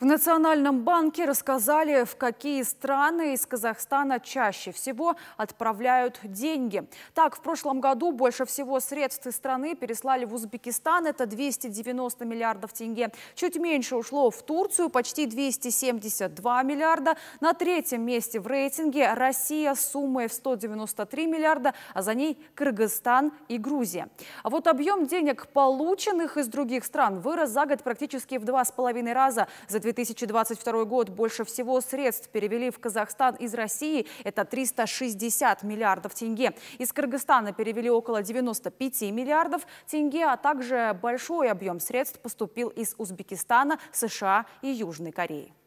В Национальном банке рассказали, в какие страны из Казахстана чаще всего отправляют деньги. Так, в прошлом году больше всего средств из страны переслали в Узбекистан, это 290 миллиардов тенге. Чуть меньше ушло в Турцию, почти 272 миллиарда. На третьем месте в рейтинге Россия с суммой в 193 миллиарда, а за ней Кыргызстан и Грузия. А вот объем денег, полученных из других стран, вырос за год практически в два с половиной раза. За 2022 год больше всего средств перевели в Казахстан из России. Это 360 миллиардов тенге. Из Кыргызстана перевели около 95 миллиардов тенге, а также большой объем средств поступил из Узбекистана, США и Южной Кореи.